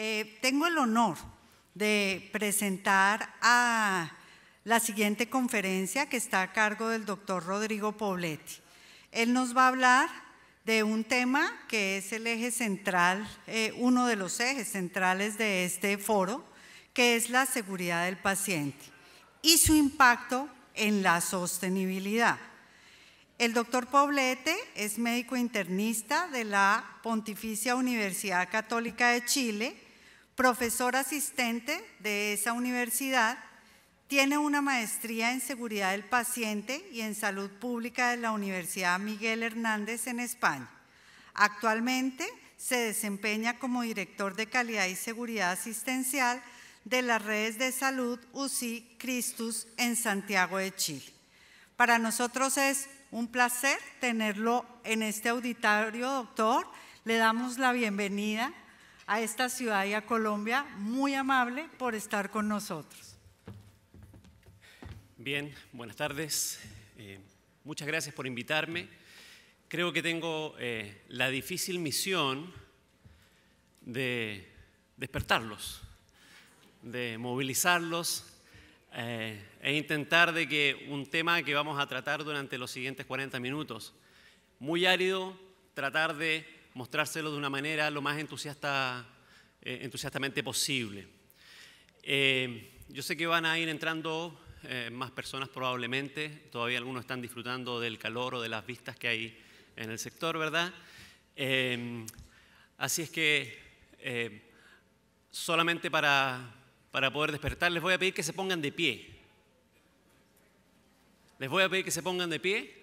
Eh, tengo el honor de presentar a la siguiente conferencia que está a cargo del doctor Rodrigo Poblete. Él nos va a hablar de un tema que es el eje central, eh, uno de los ejes centrales de este foro, que es la seguridad del paciente y su impacto en la sostenibilidad. El doctor Poblete es médico internista de la Pontificia Universidad Católica de Chile profesor asistente de esa universidad, tiene una maestría en seguridad del paciente y en salud pública de la Universidad Miguel Hernández en España. Actualmente se desempeña como director de calidad y seguridad asistencial de las redes de salud UCI Christus en Santiago de Chile. Para nosotros es un placer tenerlo en este auditorio, doctor. Le damos la bienvenida a esta ciudad y a Colombia, muy amable por estar con nosotros. Bien, buenas tardes. Eh, muchas gracias por invitarme. Creo que tengo eh, la difícil misión de despertarlos, de movilizarlos eh, e intentar de que un tema que vamos a tratar durante los siguientes 40 minutos, muy árido, tratar de mostrárselo de una manera lo más entusiasta, eh, entusiastamente posible. Eh, yo sé que van a ir entrando eh, más personas probablemente, todavía algunos están disfrutando del calor o de las vistas que hay en el sector, ¿verdad? así es que solamente para, para poder despertar les voy a pedir que se pongan de pie. Les voy a pedir que se pongan de pie.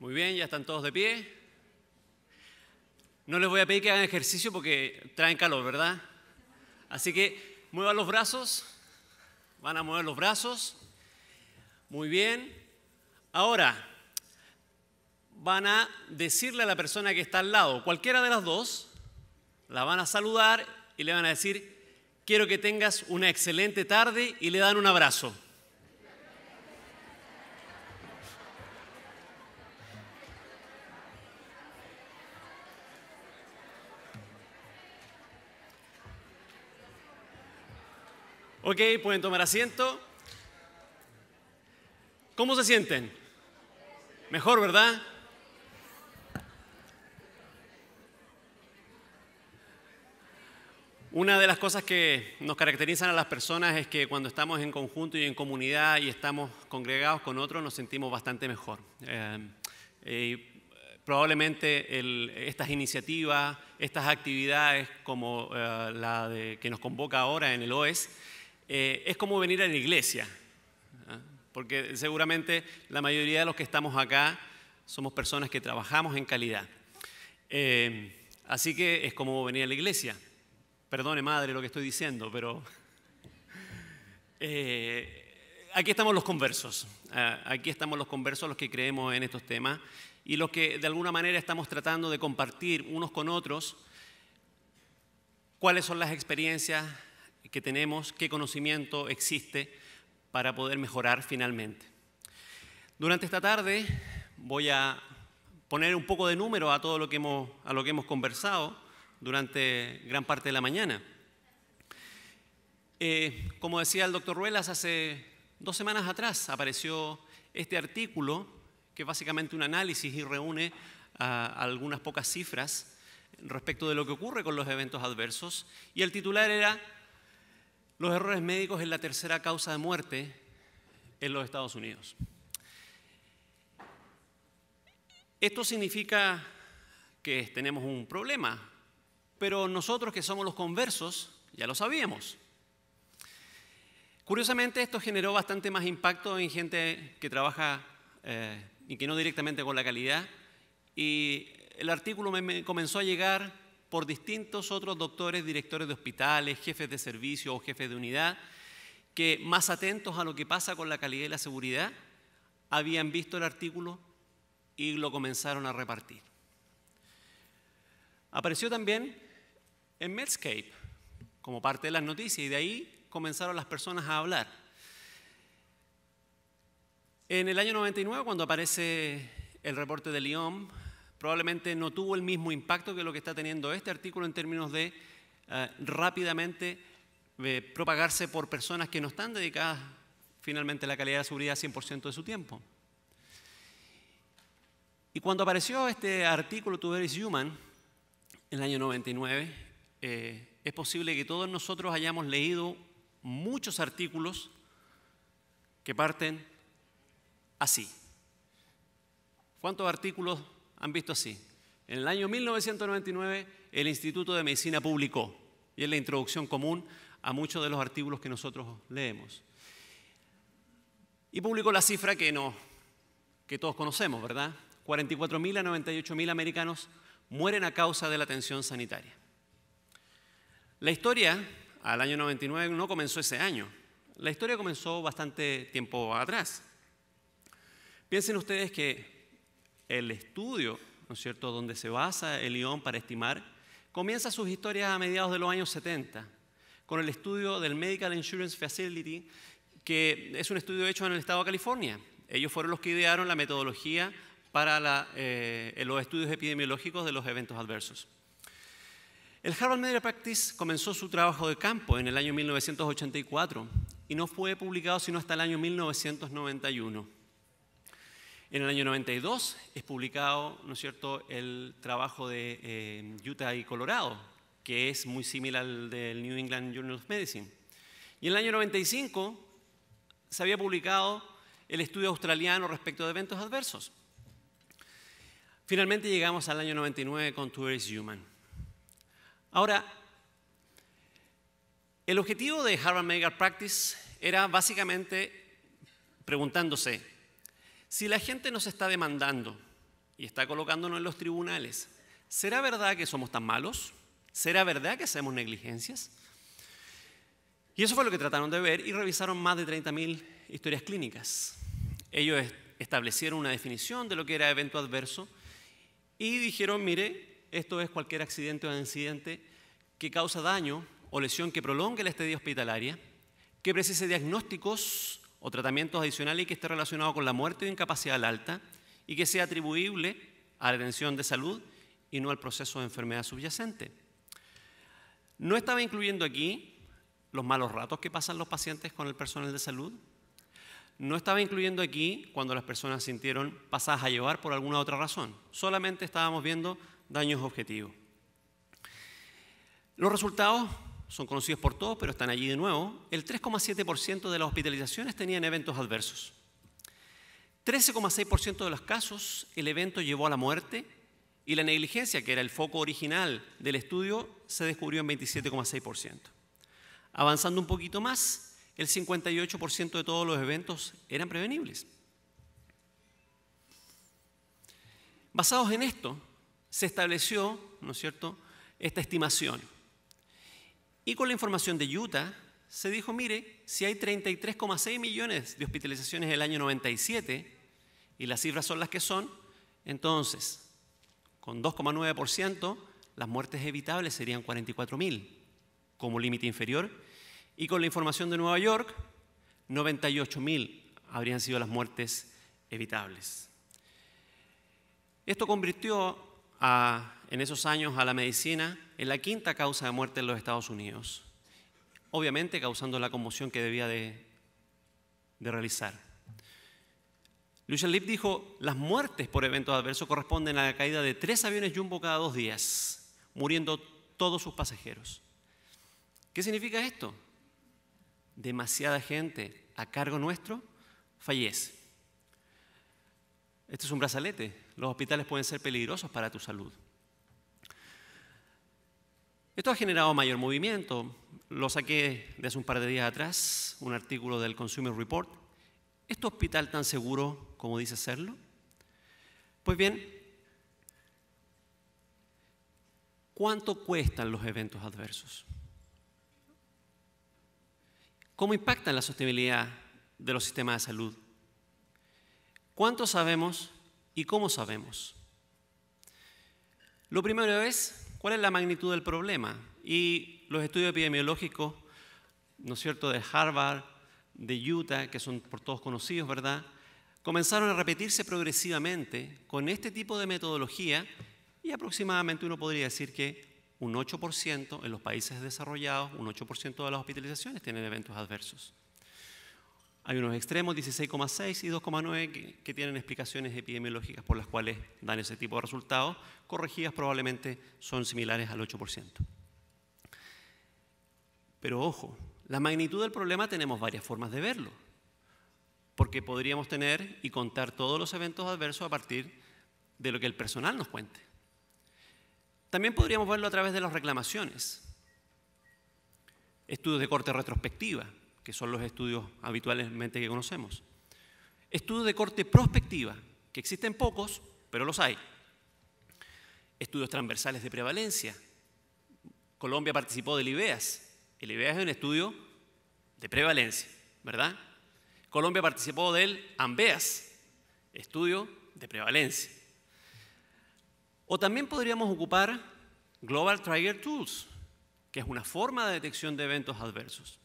Muy bien, ya están todos de pie. No les voy a pedir que hagan ejercicio porque traen calor, ¿verdad? Así que muevan los brazos. Van a mover los brazos. Muy bien. Ahora, van a decirle a la persona que está al lado, cualquiera de las dos, la van a saludar y le van a decir, quiero que tengas una excelente tarde y le dan un abrazo. Ok, pueden tomar asiento. ¿Cómo se sienten? Mejor, ¿verdad? Una de las cosas que nos caracterizan a las personas es que cuando estamos en conjunto y en comunidad y estamos congregados con otros, nos sentimos bastante mejor. Em, eh, eh, probablemente estas iniciativas, estas actividades como eh, la que nos convoca ahora en el OES, eh, es como venir a la iglesia, ¿ah? porque seguramente la mayoría de los que estamos acá somos personas que trabajamos en calidad. Eh, así que es como venir a la iglesia. Perdone madre lo que estoy diciendo, pero eh, aquí estamos los conversos. ¿ah? aquí estamos los conversos, los que creemos en estos temas y los que de alguna manera estamos tratando de compartir unos con otros cuáles son las experiencias que tenemos, qué conocimiento existe para poder mejorar finalmente. Durante esta tarde voy a poner un poco de número a todo lo que hemos, a lo que hemos conversado durante gran parte de la mañana. Eh, como decía el doctor Ruelas, hace dos semanas atrás apareció este artículo, que es básicamente un análisis y reúne ah, algunas pocas cifras respecto de lo que ocurre con los eventos adversos, y el titular era los errores médicos es la tercera causa de muerte en los Estados Unidos. Esto significa que tenemos un problema, pero nosotros que somos los conversos ya lo sabíamos. Curiosamente, esto generó bastante más impacto en gente que trabaja eh, y que no directamente con la calidad. Y el artículo me comenzó a llegar por distintos otros doctores, directores de hospitales, jefes de servicio o jefes de unidad, que más atentos a lo que pasa con la calidad y la seguridad, habían visto el artículo y lo comenzaron a repartir. Apareció también en Medscape como parte de las noticias y de ahí comenzaron las personas a hablar. En el año 99, cuando aparece el reporte de Lyon, probablemente no tuvo el mismo impacto que lo que está teniendo este artículo en términos de eh, rápidamente eh, propagarse por personas que no están dedicadas finalmente a la calidad de seguridad 100% de su tiempo. Y cuando apareció este artículo, To Human, en el año 99, eh, es posible que todos nosotros hayamos leído muchos artículos que parten así. ¿Cuántos artículos han visto así. En el año 1999 el Instituto de Medicina publicó, y es la introducción común a muchos de los artículos que nosotros leemos. Y publicó la cifra que, que todos conocemos, ¿verdad? 44.000 a 98.000 americanos mueren a causa de la atención sanitaria. La historia al año 99 no comenzó ese año. La historia comenzó bastante tiempo atrás. Piensen ustedes que el estudio, ¿no es cierto?, donde se basa el IOM para estimar, comienza sus historias a mediados de los años 70, con el estudio del Medical Insurance Facility, que es un estudio hecho en el estado de California. Ellos fueron los que idearon la metodología para eh, los estudios epidemiológicos de los eventos adversos. El Harvard Medical Practice comenzó su trabajo de campo en el año 1984 y no fue publicado sino hasta el año 1991. En el año 92 es publicado, ¿no es cierto?, el trabajo de eh, Utah y Colorado, que es muy similar al del New England Journal of Medicine. Y en el año 95 se había publicado el estudio australiano respecto de eventos adversos. Finalmente llegamos al año 99 con Tourist Human. Ahora, el objetivo de Harvard Medical Practice era básicamente preguntándose, si la gente nos está demandando y está colocándonos en los tribunales, ¿será verdad que somos tan malos? ¿Será verdad que hacemos negligencias? Y eso fue lo que trataron de ver y revisaron más de 30.000 historias clínicas. Ellos establecieron una definición de lo que era evento adverso y dijeron, mire, esto es cualquier accidente o incidente que causa daño o lesión que prolongue la estadía hospitalaria, que precise diagnósticos o tratamientos adicionales y que esté relacionado con la muerte o incapacidad alta y que sea atribuible a la atención de salud y no al proceso de enfermedad subyacente. No estaba incluyendo aquí los malos ratos que pasan los pacientes con el personal de salud. No estaba incluyendo aquí cuando las personas sintieron pasadas a llevar por alguna otra razón. Solamente estábamos viendo daños objetivos. Los resultados son conocidos por todos, pero están allí de nuevo, el 3,7% de las hospitalizaciones tenían eventos adversos. 13,6% de los casos el evento llevó a la muerte y la negligencia, que era el foco original del estudio, se descubrió en 27,6%. Avanzando un poquito más, el 58% de todos los eventos eran prevenibles. Basados en esto, se estableció, ¿no es cierto?, esta estimación y con la información de Utah se dijo, mire, si hay 33,6 millones de hospitalizaciones en el año 97 y las cifras son las que son, entonces, con 2,9%, las muertes evitables serían 44.000 como límite inferior. Y con la información de Nueva York, 98.000 habrían sido las muertes evitables. Esto convirtió en esos años a la medicina en la quinta causa de muerte en los Estados Unidos, obviamente causando la conmoción que debía de, realizar. Lucian Lip dijo, las muertes por eventos adversos corresponden a la caída de tres aviones jumbo cada dos días, muriendo todos sus pasajeros. ¿Qué significa esto? Demasiada gente a cargo nuestro fallece. Este es un brazalete. Los hospitales pueden ser peligrosos para tu salud. Esto ha generado mayor movimiento. Lo saqué de hace un par de días atrás, un artículo del Consumer Report. ¿Este hospital tan seguro como dice serlo? Pues bien, ¿cuánto cuestan los eventos adversos? ¿Cómo impactan la sostenibilidad de los sistemas de salud? ¿Cuánto sabemos y cómo sabemos? Lo primero es ¿Cuál es la magnitud del problema? Y los estudios epidemiológicos, ¿no es cierto?, de Harvard, de Utah, que son por todos conocidos, ¿verdad?, comenzaron a repetirse progresivamente con este tipo de metodología y aproximadamente uno podría decir que un 8% en los países desarrollados, un 8% de las hospitalizaciones tienen eventos adversos. Hay unos extremos, 16,6 y 2,9, que, tienen explicaciones epidemiológicas por las cuales dan ese tipo de resultados. Corregidas probablemente son similares al 8%. Pero ojo, la magnitud del problema tenemos varias formas de verlo, porque podríamos tener y contar todos los eventos adversos a partir de lo que el personal nos cuente. También podríamos verlo a través de las reclamaciones, estudios de corte retrospectiva, que son los estudios habitualmente que conocemos. Estudios de corte prospectiva, que existen pocos, pero los hay. Estudios transversales de prevalencia. Colombia participó del IBEAS. El IBEAS es un estudio de prevalencia, ¿verdad? Colombia participó del AMBEAS, estudio de prevalencia. O también podríamos ocupar Global Trigger Tools, que es una forma de detección de eventos adversos.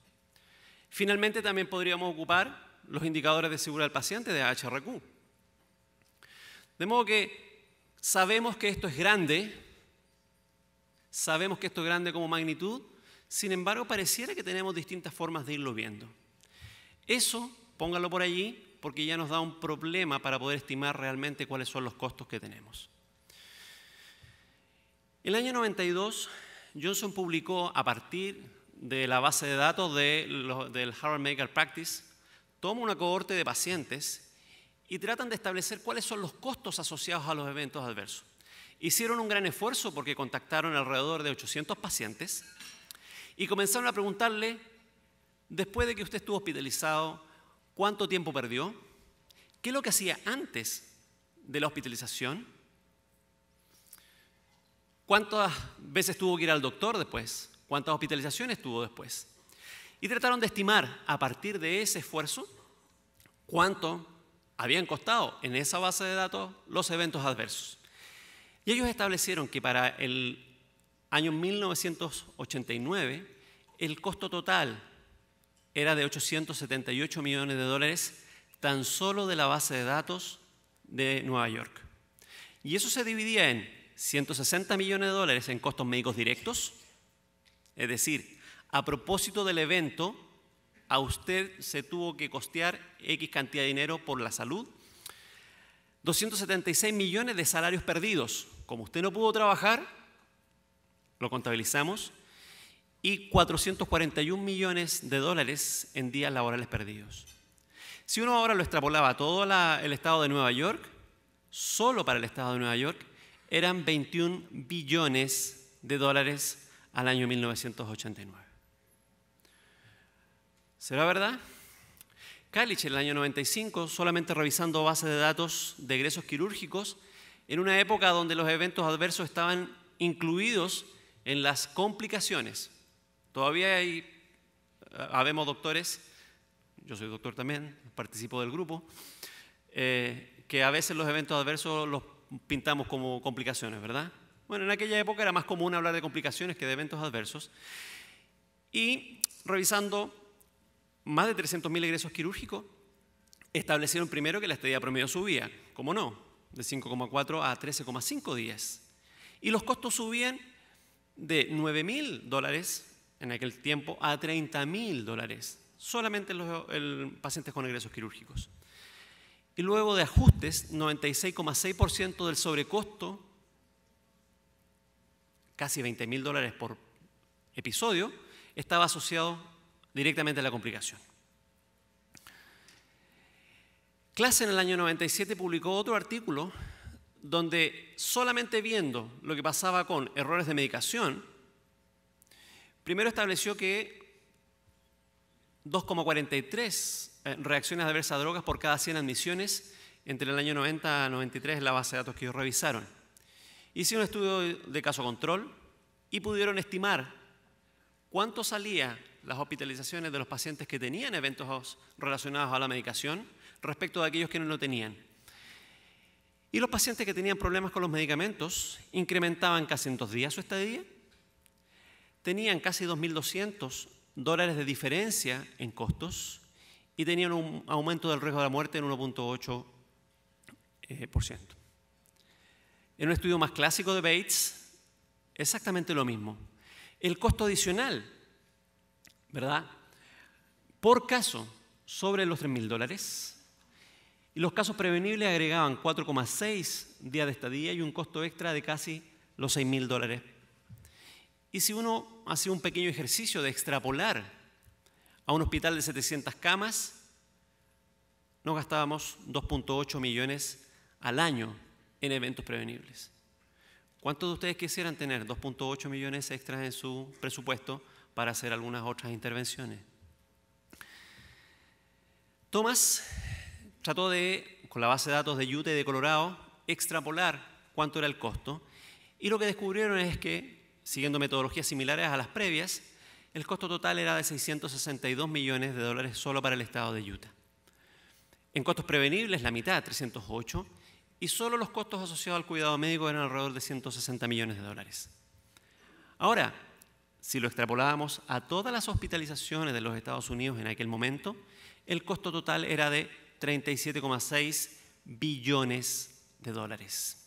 Finalmente, también podríamos ocupar los indicadores de seguridad del paciente de HRQ. De modo que sabemos que esto es grande, sabemos que esto es grande como magnitud, sin embargo, pareciera que tenemos distintas formas de irlo viendo. Eso, póngalo por allí, porque ya nos da un problema para poder estimar realmente cuáles son los costos que tenemos. El año 92, Johnson publicó a partir de la base de datos de del Harvard Medical Practice, toma una cohorte de pacientes y tratan de establecer cuáles son los costos asociados a los eventos adversos. Hicieron un gran esfuerzo porque contactaron alrededor de 800 pacientes y comenzaron a preguntarle, después de que usted estuvo hospitalizado, cuánto tiempo perdió, qué es lo que hacía antes de la hospitalización, cuántas veces tuvo que ir al doctor después, cuántas hospitalizaciones tuvo después. Y trataron de estimar a partir de ese esfuerzo cuánto habían costado en esa base de datos los eventos adversos. Y ellos establecieron que para el año 1989 el costo total era de 878 millones de dólares tan solo de la base de datos de Nueva York. Y eso se dividía en 160 millones de dólares en costos médicos directos, es decir, a propósito del evento, a usted se tuvo que costear X cantidad de dinero por la salud, 276 millones de salarios perdidos. Como usted no pudo trabajar, lo contabilizamos, y 441 millones de dólares en días laborales perdidos. Si uno ahora lo extrapolaba a todo el estado de Nueva York, solo para el estado de Nueva York, eran 21 billones de dólares al año 1989. ¿Será verdad? Kalich en el año 95, solamente revisando bases de datos de egresos quirúrgicos, en una época donde los eventos adversos estaban incluidos en las complicaciones. Todavía hay, eh, habemos doctores, yo soy doctor también, participo del grupo, eh, que a veces los eventos adversos los pintamos como complicaciones, ¿verdad? Bueno, en aquella época era más común hablar de complicaciones que de eventos adversos. Y revisando más de 300.000 egresos quirúrgicos, establecieron primero que la estadía promedio subía, como no, de 5,4 a 13,5 días. Y los costos subían de 9.000 dólares en aquel tiempo a 30.000 dólares, solamente los pacientes con egresos quirúrgicos. Y luego de ajustes, 96,6% del sobrecosto casi 20 mil dólares por episodio, estaba asociado directamente a la complicación. Clase en el año 97 publicó otro artículo donde solamente viendo lo que pasaba con errores de medicación, primero estableció que 2,43 eh, reacciones adversas a drogas por cada 100 admisiones entre el año 90 a 93 es la base de datos que ellos revisaron. Hicieron un estudio de caso control y pudieron estimar cuánto salían las hospitalizaciones de los pacientes que tenían eventos relacionados a la medicación respecto de aquellos que no lo tenían. Y los pacientes que tenían problemas con los medicamentos incrementaban casi en dos días su estadía, tenían casi 2.200 dólares de diferencia en costos y tenían un aumento del riesgo de la muerte en 1.8% en un estudio más clásico de Bates, exactamente lo mismo. El costo adicional, ¿verdad? Por caso, sobre los 3.000 dólares. Y los casos prevenibles agregaban 4,6 días de estadía y un costo extra de casi los 6.000 dólares. Y si uno hacía un pequeño ejercicio de extrapolar a un hospital de 700 camas, nos gastábamos 2.8 millones al año en eventos prevenibles. ¿Cuántos de ustedes quisieran tener 2.8 millones extras en su presupuesto para hacer algunas otras intervenciones? Tomás trató de, con la base de datos de Utah y de Colorado, extrapolar cuánto era el costo. Y lo que descubrieron es que, siguiendo metodologías similares a las previas, el costo total era de 662 millones de dólares solo para el estado de Utah. En costos prevenibles, la mitad, 308, y solo los costos asociados al cuidado médico eran alrededor de 160 millones de dólares. Ahora, si lo extrapolábamos a todas las hospitalizaciones de los Estados Unidos en aquel momento, el costo total era de 37,6 billones de dólares.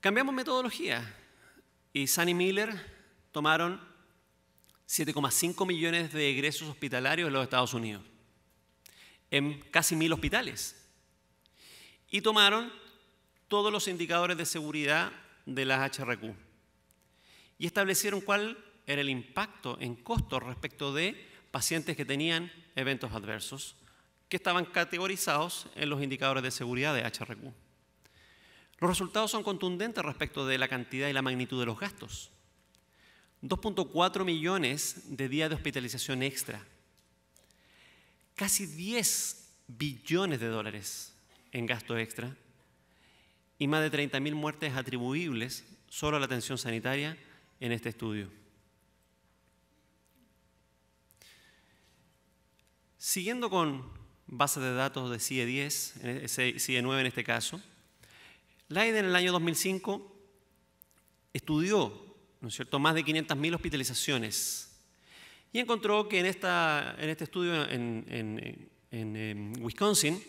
Cambiamos metodología y Sunny Miller tomaron 7,5 millones de egresos hospitalarios en los Estados Unidos en casi mil hospitales. Y tomaron todos los indicadores de seguridad de las HRQ y establecieron cuál era el impacto en costos respecto de pacientes que tenían eventos adversos que estaban categorizados en los indicadores de seguridad de HRQ. Los resultados son contundentes respecto de la cantidad y la magnitud de los gastos. 2.4 millones de días de hospitalización extra casi 10 billones de dólares en gasto extra y más de 30.000 muertes atribuibles solo a la atención sanitaria en este estudio. Siguiendo con bases de datos de CIE 10, CIE 9 en este caso, Leiden en el año 2005 estudió ¿no es cierto? más de 500.000 hospitalizaciones y encontró que en, este estudio en, Wisconsin,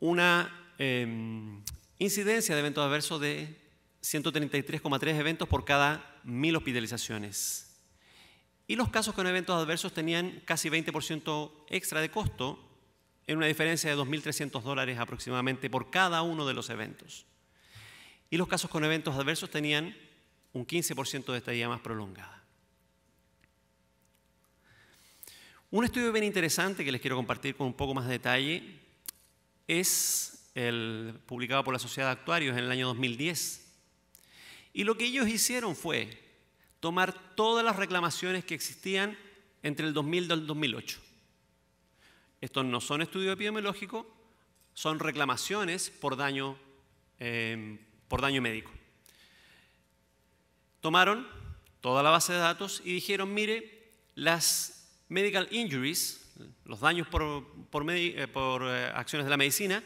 una em, incidencia de eventos adversos de 133,3 eventos por cada 1.000 hospitalizaciones. Y los casos con eventos adversos tenían casi 20% extra de costo, en una diferencia de 2.300 dólares aproximadamente por cada uno de los eventos. Y los casos con eventos adversos tenían un 15% de estadía más prolongada. Un estudio bien interesante que les quiero compartir con un poco más de detalle es el publicado por la Sociedad de Actuarios en el año 2010. Y lo que ellos hicieron fue tomar todas las reclamaciones que existían entre el 2000 y el 2008. Estos no son estudios epidemiológicos, son reclamaciones por daño, em, por daño médico. Tomaron toda la base de datos y dijeron, mire, las medical injuries, los daños por, eh, eh, acciones de la medicina,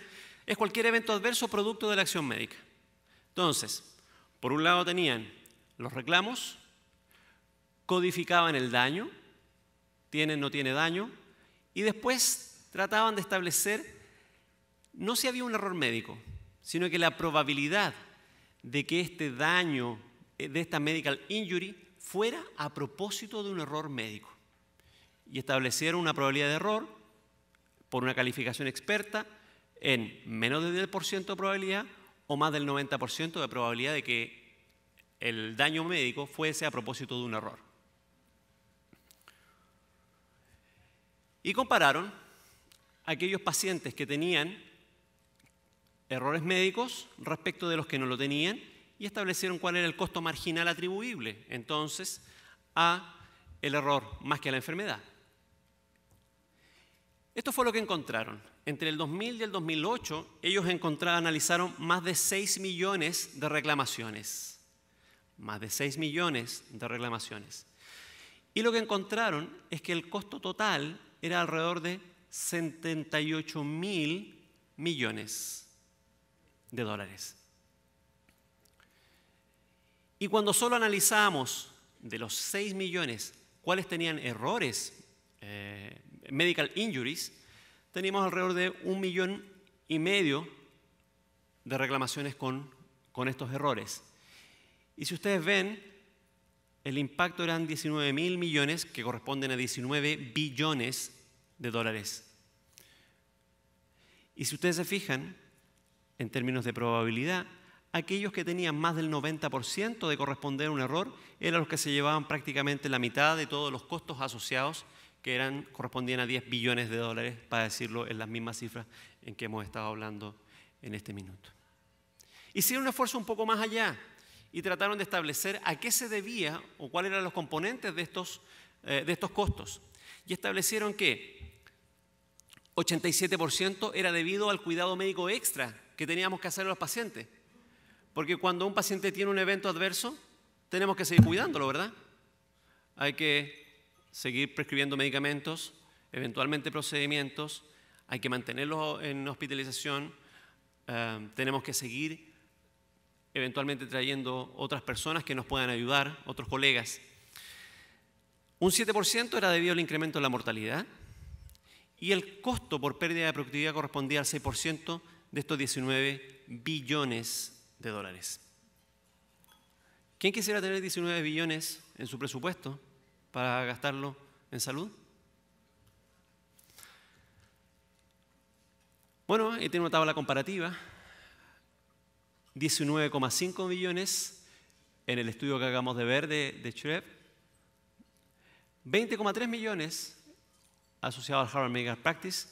es cualquier evento adverso producto de la acción médica. Entonces, por un lado tenían los reclamos, codificaban el daño, tiene, no tiene daño, y después trataban de establecer no si había un error médico, sino que la probabilidad de que este daño eh, de esta medical injury fuera a propósito de un error médico y establecieron una probabilidad de error por una calificación experta en menos del 10% de probabilidad o más del 90% de probabilidad de que el daño médico fuese a propósito de un error. Y compararon aquellos pacientes que tenían errores médicos respecto de los que no lo tenían y establecieron cuál era el costo marginal atribuible entonces a el error más que a la enfermedad. Esto fue lo que encontraron. Entre el 2000 y el 2008, ellos analizaron más de 6 millones de reclamaciones. Más de 6 millones de reclamaciones. Y lo que encontraron es que el costo total era alrededor de 78 mil millones de dólares. Y cuando solo analizamos de los 6 millones cuáles tenían errores eh, medical injuries, teníamos alrededor de un millón y medio de reclamaciones con, con estos errores. Y si ustedes ven, el impacto eran 19 mil millones, que corresponden a 19 billones de dólares. Y si ustedes se fijan, en términos de probabilidad, aquellos que tenían más del 90% de corresponder a un error eran los que se llevaban prácticamente la mitad de todos los costos asociados que eran, correspondían a 10 billones de dólares, para decirlo en las mismas cifras en que hemos estado hablando en este minuto. Hicieron un esfuerzo un poco más allá y trataron de establecer a qué se debía o cuáles eran los componentes de estos, eh, de estos costos. Y establecieron que 87% era debido al cuidado médico extra que teníamos que hacer a los pacientes. Porque cuando un paciente tiene un evento adverso, tenemos que seguir cuidándolo, ¿verdad? Hay que seguir prescribiendo medicamentos, eventualmente procedimientos, hay que mantenerlos en hospitalización, eh, tenemos que seguir eventualmente trayendo otras personas que nos puedan ayudar, otros colegas. Un 7% era debido al incremento de la mortalidad y el costo por pérdida de productividad correspondía al 6% de estos 19 billones de dólares. ¿Quién quisiera tener 19 billones en su presupuesto? para gastarlo en salud? Bueno, ahí tiene una tabla comparativa. 19,5 millones en el estudio que acabamos de ver de, de 20,3 millones asociado al Harvard Medical Practice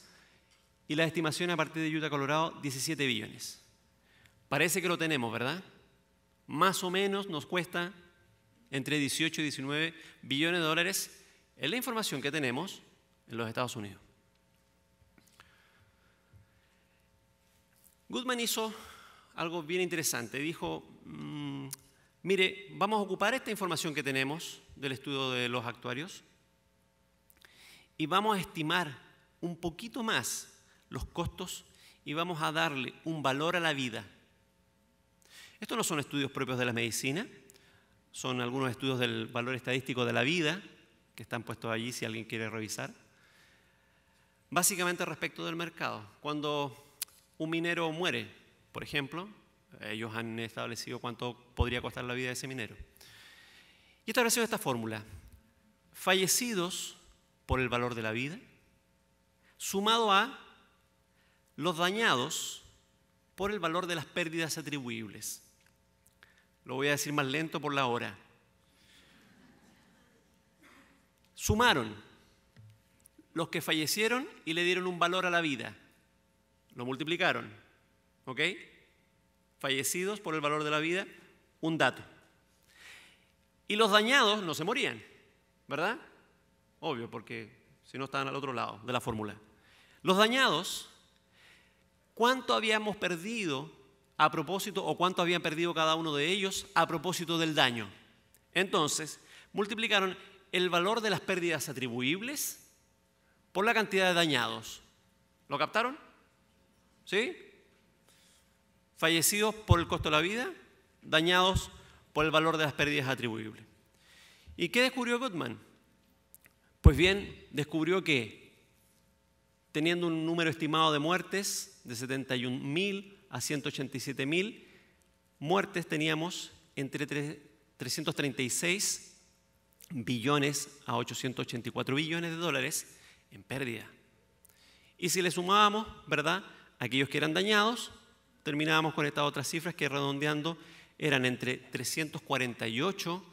y la estimación a partir de Utah, Colorado, 17 billones. Parece que lo tenemos, ¿verdad? Más o menos nos cuesta entre 18 y 19 billones de dólares, es la información que tenemos en los Estados Unidos. Goodman hizo algo bien interesante. Dijo, mm, mire, vamos a ocupar esta información que tenemos del estudio de los actuarios y vamos a estimar un poquito más los costos y vamos a darle un valor a la vida. Estos no son estudios propios de la medicina, son algunos estudios del valor estadístico de la vida, que están puestos allí si alguien quiere revisar. Básicamente respecto del mercado. Cuando un minero muere, por ejemplo, ellos han establecido cuánto podría costar la vida de ese minero. Y estableció esta fórmula. Fallecidos por el valor de la vida, sumado a los dañados por el valor de las pérdidas atribuibles. Lo voy a decir más lento por la hora. Sumaron los que fallecieron y le dieron un valor a la vida. Lo multiplicaron. ¿Ok? Fallecidos por el valor de la vida, un dato. Y los dañados no se morían, ¿verdad? Obvio, porque si no estaban al otro lado de la fórmula. Los dañados, ¿cuánto habíamos perdido a propósito o cuánto habían perdido cada uno de ellos a propósito del daño. Entonces, multiplicaron el valor de las pérdidas atribuibles por la cantidad de dañados. ¿Lo captaron? ¿Sí? Fallecidos por el costo de la vida, dañados por el valor de las pérdidas atribuibles. ¿Y qué descubrió Goodman? Pues bien, descubrió que teniendo un número estimado de muertes de 71.000, a 187 mil muertes teníamos entre 336 billones a 884 billones de dólares en pérdida. Y si le sumábamos, ¿verdad?, aquellos que eran dañados, terminábamos con estas otras cifras que redondeando eran entre 348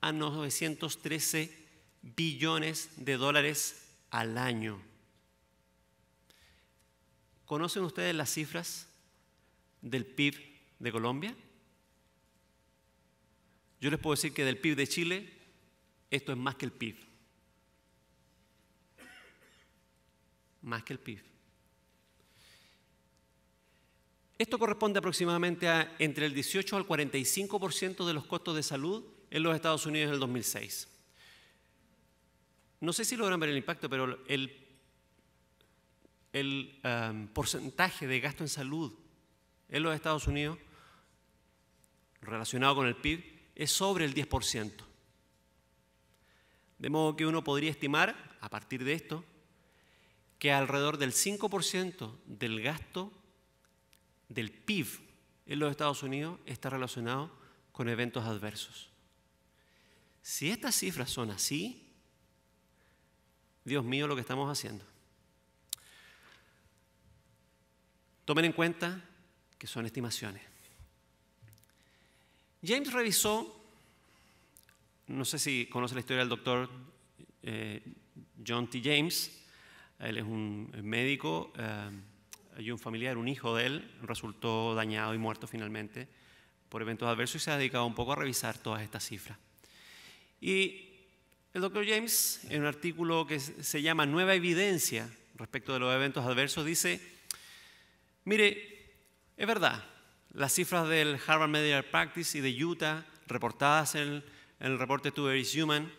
a 913 billones de dólares al año. ¿Conocen ustedes las cifras del PIB de Colombia? Yo les puedo decir que del PIB de Chile, esto es más que el PIB. Más que el PIB. Esto corresponde aproximadamente a entre el 18 al 45% de los costos de salud en los Estados Unidos en el 2006. No sé si logran ver el impacto, pero el, um, porcentaje de gasto en salud en los Estados Unidos, relacionado con el PIB, es sobre el 10%. De modo que uno podría estimar, a partir de esto, que alrededor del 5% del gasto del PIB en los Estados Unidos está relacionado con eventos adversos. Si estas cifras son así, Dios mío, lo que estamos haciendo. Tomen en cuenta que son estimaciones. James revisó, no sé si conoce la historia del doctor eh, John T. James, él es un médico eh, y un familiar, un hijo de él, resultó dañado y muerto finalmente por eventos adversos y se ha dedicado un poco a revisar todas estas cifras. Y el doctor James, en un artículo que se llama Nueva Evidencia respecto de los eventos adversos, dice, mire, es verdad, las cifras del Harvard Medical Practice y de Utah reportadas en el, reporte To e. Human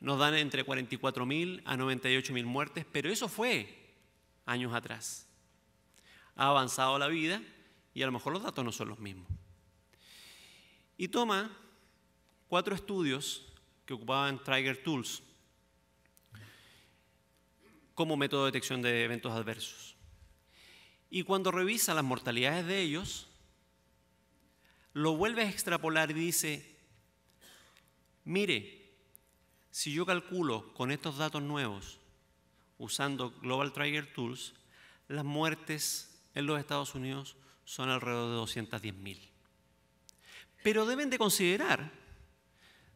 nos dan entre 44.000 a 98.000 muertes, pero eso fue años atrás. Ha avanzado la vida y a lo mejor los datos no son los mismos. Y toma cuatro estudios que ocupaban Trigger Tools como método de detección de eventos adversos. Y cuando revisa las mortalidades de ellos, lo vuelve a extrapolar y dice, mire, si yo calculo con estos datos nuevos, usando Global Trigger Tools, las muertes en los Estados Unidos son alrededor de 210.000. Pero deben de considerar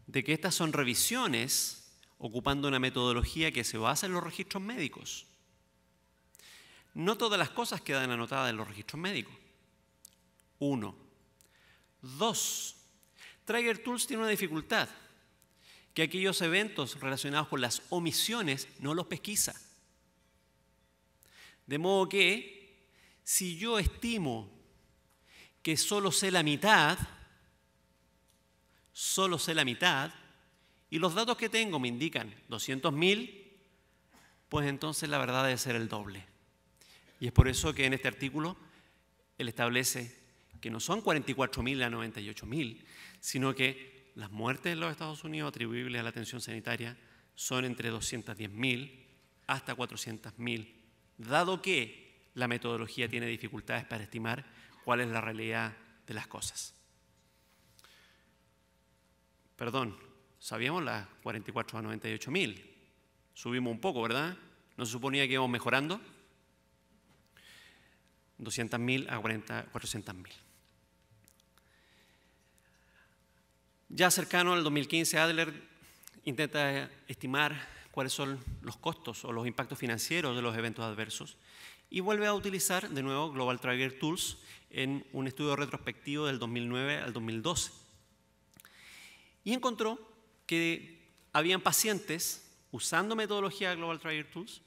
de que estas son revisiones ocupando una metodología que se basa en los registros médicos. No todas las cosas quedan anotadas en los registros médicos. Uno. Dos. Trigger Tools tiene una dificultad, que aquellos eventos relacionados con las omisiones no los pesquisa. De modo que, si yo estimo que solo sé la mitad, solo sé la mitad, y los datos que tengo me indican 200.000, pues entonces la verdad debe ser el doble. Y es por eso que en este artículo él establece que no son 44.000 a 98.000, sino que las muertes en los Estados Unidos atribuibles a la atención sanitaria son entre 210.000 hasta 400.000, dado que la metodología tiene dificultades para estimar cuál es la realidad de las cosas. Perdón, sabíamos las 44 a 98.000. Subimos un poco, ¿verdad? ¿No se suponía que íbamos mejorando? 200.000 a 400.000. Ya cercano al 2015, Adler intenta estimar cuáles son los costos o los impactos financieros de los eventos adversos y vuelve a utilizar de nuevo Global Trigger Tools en un estudio retrospectivo del 2009 al 2012. Y encontró que habían pacientes usando metodología Global Trigger Tools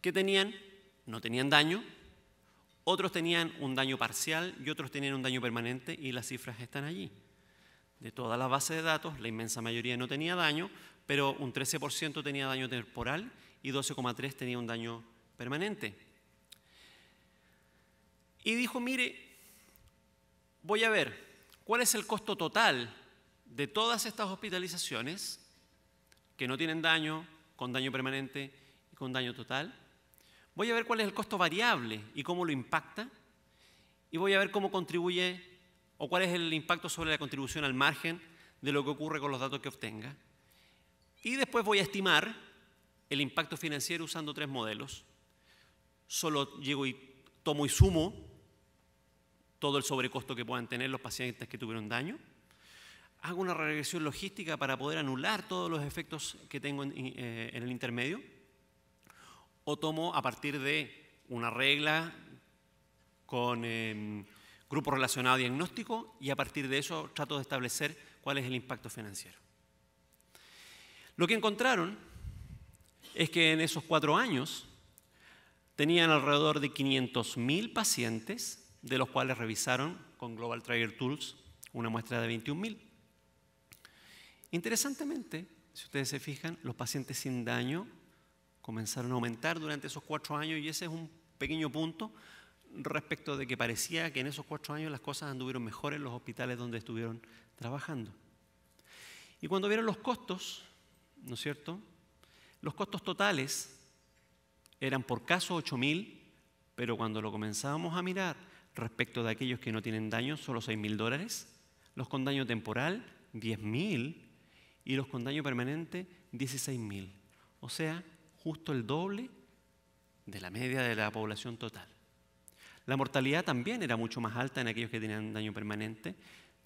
que tenían, no tenían daño, otros tenían un daño parcial y otros tenían un daño permanente y las cifras están allí. De todas las bases de datos, la inmensa mayoría no tenía daño, pero un 13% tenía daño temporal y 12,3% tenía un daño permanente. Y dijo, mire, voy a ver cuál es el costo total de todas estas hospitalizaciones que no tienen daño, con daño permanente y con daño total, voy a ver cuál es el costo variable y cómo lo impacta, y voy a ver cómo contribuye o cuál es el impacto sobre la contribución al margen de lo que ocurre con los datos que obtenga. Y después voy a estimar el impacto financiero usando tres modelos. Solo llego y tomo y sumo todo el sobrecosto que puedan tener los pacientes que tuvieron daño. Hago una regresión logística para poder anular todos los efectos que tengo en, eh, en el intermedio o tomo a partir de una regla con em, grupo relacionado a diagnóstico y a partir de eso trato de establecer cuál es el impacto financiero. Lo que encontraron es que en esos cuatro años tenían alrededor de 500.000 pacientes, de los cuales revisaron con Global Trigger Tools una muestra de 21.000. Interesantemente, si ustedes se fijan, los pacientes sin daño comenzaron a aumentar durante esos cuatro años y ese es un pequeño punto respecto de que parecía que en esos cuatro años las cosas anduvieron mejor en los hospitales donde estuvieron trabajando. Y cuando vieron los costos, ¿no es cierto? Los costos totales eran por caso 8.000, pero cuando lo comenzábamos a mirar respecto de aquellos que no tienen daño, solo 6.000 dólares, los con daño temporal, 10.000, y los con daño permanente, 16.000. O sea, justo el doble de la media de la población total. La mortalidad también era mucho más alta en aquellos que tenían daño permanente,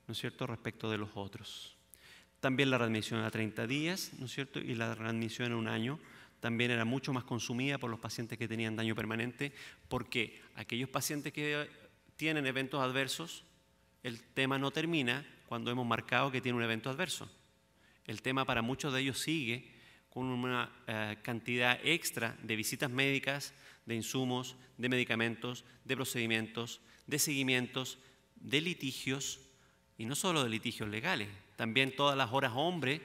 ¿no es cierto?, respecto de los otros. También la readmisión a 30 días, ¿no es cierto?, y la readmisión a un año también era mucho más consumida por los pacientes que tenían daño permanente, porque aquellos pacientes que tienen eventos adversos, el tema no termina cuando hemos marcado que tiene un evento adverso. El tema para muchos de ellos sigue con una eh, cantidad extra de visitas médicas, de insumos, de medicamentos, de procedimientos, de seguimientos, de litigios, y no solo de litigios legales, también todas las horas hombre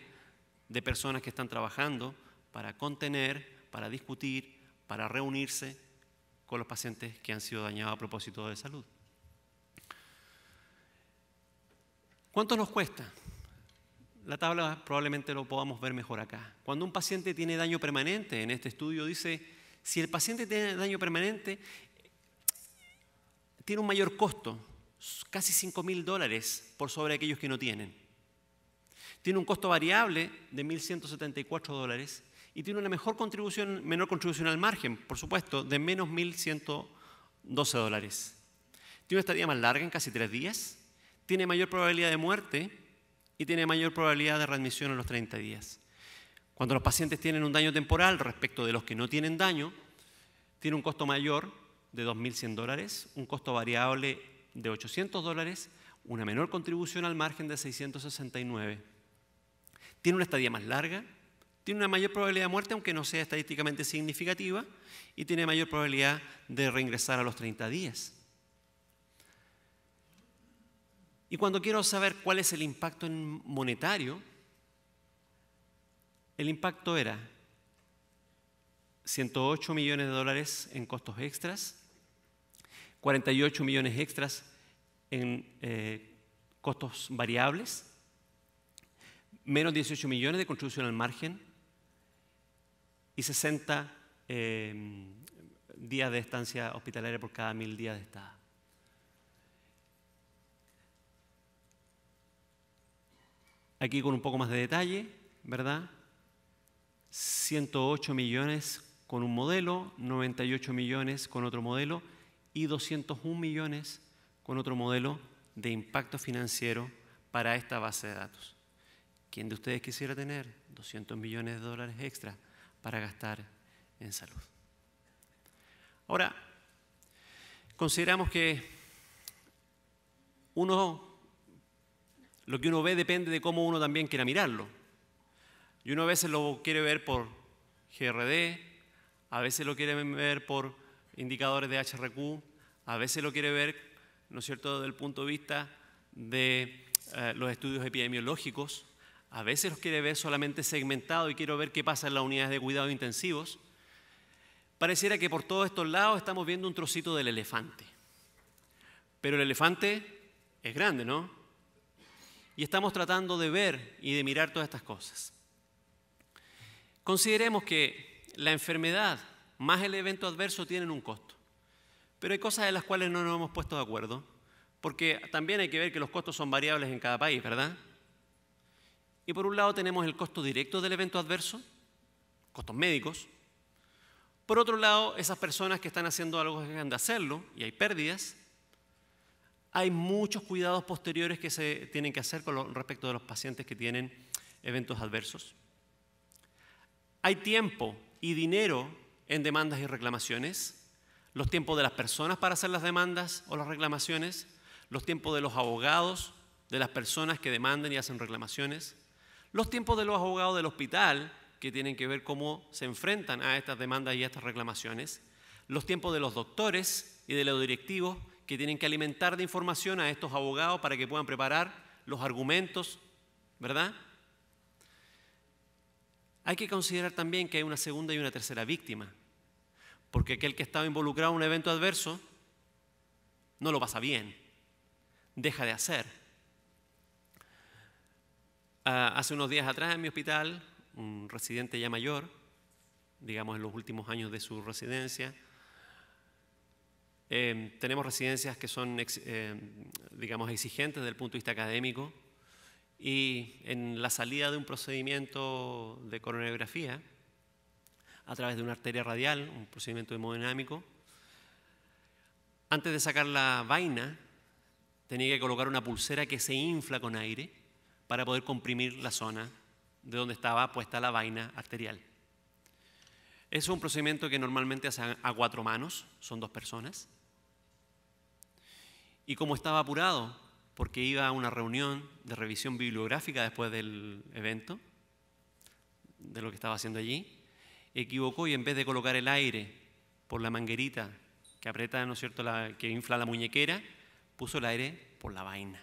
de personas que están trabajando para contener, para discutir, para reunirse con los pacientes que han sido dañados a propósito de salud. ¿Cuánto nos cuesta? la tabla probablemente lo podamos ver mejor acá. Cuando un paciente tiene daño permanente, en este estudio dice, si el paciente tiene daño permanente, tiene un mayor costo, casi 5 mil dólares por sobre aquellos que no tienen. Tiene un costo variable de 1.174 dólares y tiene una mejor contribución, menor contribución al margen, por supuesto, de menos 1.112 dólares. Tiene una estadía más larga, en casi tres días. Tiene mayor probabilidad de muerte y tiene mayor probabilidad de readmisión a los 30 días. Cuando los pacientes tienen un daño temporal respecto de los que no tienen daño, tiene un costo mayor de 2.100 dólares, un costo variable de 800 dólares, una menor contribución al margen de 669. Tiene una estadía más larga, tiene una mayor probabilidad de muerte, aunque no sea estadísticamente significativa, y tiene mayor probabilidad de reingresar a los 30 días. Y cuando quiero saber cuál es el impacto monetario, el impacto era 108 millones de dólares en costos extras, 48 millones extras en eh, costos variables, menos 18 millones de contribución al margen y 60 eh, días de estancia hospitalaria por cada mil días de estado. aquí con un poco más de detalle, ¿verdad? 108 millones con un modelo, 98 millones con otro modelo y 201 millones con otro modelo de impacto financiero para esta base de datos. ¿Quién de ustedes quisiera tener 200 millones de dólares extra para gastar en salud? Ahora, consideramos que uno lo que uno ve depende de cómo uno también quiera mirarlo. Y uno a veces lo quiere ver por GRD, a veces lo quiere ver por indicadores de HRQ, a veces lo quiere ver, ¿no es cierto?, desde el punto de vista de eh, los estudios epidemiológicos, a veces lo quiere ver solamente segmentado y quiero ver qué pasa en las unidades de cuidados intensivos. Pareciera que por todos estos lados estamos viendo un trocito del elefante. Pero el elefante es grande, ¿no? Y estamos tratando de ver y de mirar todas estas cosas. Consideremos que la enfermedad más el evento adverso tienen un costo. Pero hay cosas de las cuales no nos hemos puesto de acuerdo, porque también hay que ver que los costos son variables en cada país, ¿verdad? Y por un lado tenemos el costo directo del evento adverso, costos médicos. Por otro lado, esas personas que están haciendo algo que dejan de hacerlo y hay pérdidas. Hay muchos cuidados posteriores que se tienen que hacer con respecto de los pacientes que tienen eventos adversos. Hay tiempo y dinero en demandas y reclamaciones, los tiempos de las personas para hacer las demandas o las reclamaciones, los tiempos de los abogados, de las personas que demandan y hacen reclamaciones, los tiempos de los abogados del hospital, que tienen que ver cómo se enfrentan a estas demandas y a estas reclamaciones, los tiempos de los doctores y de los directivos que tienen que alimentar de información a estos abogados para que puedan preparar los argumentos, ¿verdad? Hay que considerar también que hay una segunda y una tercera víctima, porque aquel que estaba involucrado en un evento adverso no lo pasa bien, deja de hacer. Ah, hace unos días atrás en mi hospital, un residente ya mayor, digamos en los últimos años de su residencia, Em, tenemos residencias que son, em, digamos, exigentes desde el punto de vista académico y en la salida de un procedimiento de coronografía a través de una arteria radial, un procedimiento hemodinámico, antes de sacar la vaina tenía que colocar una pulsera que se infla con aire para poder comprimir la zona de donde estaba puesta la vaina arterial. Es un procedimiento que normalmente hace a cuatro manos, son dos personas, y como estaba apurado, porque iba a una reunión de revisión bibliográfica después del evento, de lo que estaba haciendo allí, equivocó y en vez de colocar el aire por la manguerita que aprieta, ¿no es cierto?, la, que infla la muñequera, puso el aire por la vaina.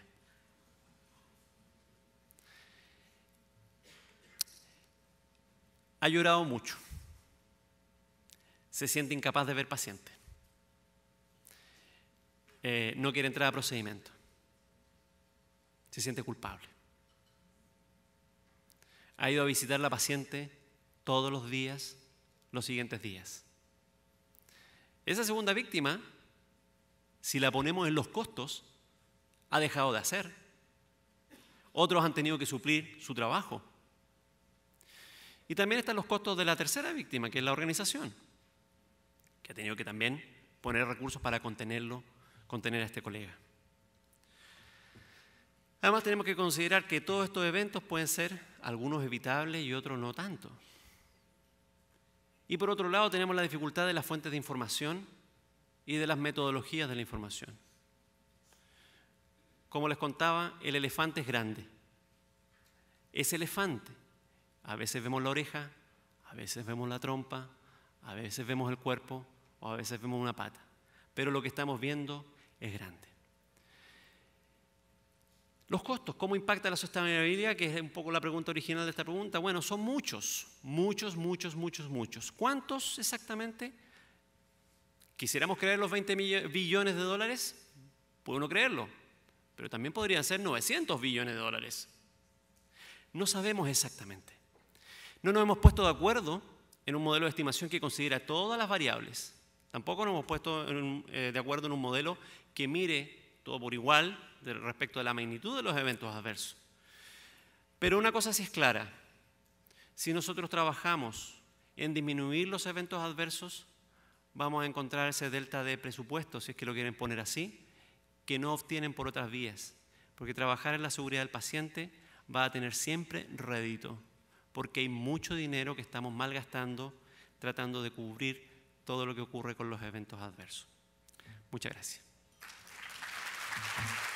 Ha llorado mucho. Se siente incapaz de ver pacientes. Eh, no quiere entrar a procedimiento. Se siente culpable. Ha ido a visitar la paciente todos los días, los siguientes días. Esa segunda víctima, si la ponemos en los costos, ha dejado de hacer. Otros han tenido que suplir su trabajo. Y también están los costos de la tercera víctima, que es la organización, que ha tenido que también poner recursos para contenerlo contener a este colega. Además tenemos que considerar que todos estos eventos pueden ser algunos evitables y otros no tanto. Y por otro lado tenemos la dificultad de las fuentes de información y de las metodologías de la información. Como les contaba, el elefante es grande. Es elefante. A veces vemos la oreja, a veces vemos la trompa, a veces vemos el cuerpo o a veces vemos una pata. Pero lo que estamos viendo es grande. Los costos, ¿cómo impacta la sostenibilidad? Que es un poco la pregunta original de esta pregunta. Bueno, son muchos, muchos, muchos, muchos, muchos. ¿Cuántos exactamente? Quisiéramos creer los 20 billones de dólares, puede uno creerlo, pero también podrían ser 900 billones de dólares. No sabemos exactamente. No nos hemos puesto de acuerdo en un modelo de estimación que considera todas las variables. Tampoco nos hemos puesto eh, de acuerdo en un modelo que mire todo por igual respecto a la magnitud de los eventos adversos. Pero una cosa sí es clara, si nosotros trabajamos en disminuir los eventos adversos, vamos a encontrar ese delta de presupuesto, si es que lo quieren poner así, que no obtienen por otras vías, porque trabajar en la seguridad del paciente va a tener siempre rédito, porque hay mucho dinero que estamos malgastando tratando de cubrir todo lo que ocurre con los eventos adversos. Muchas gracias. Thank you.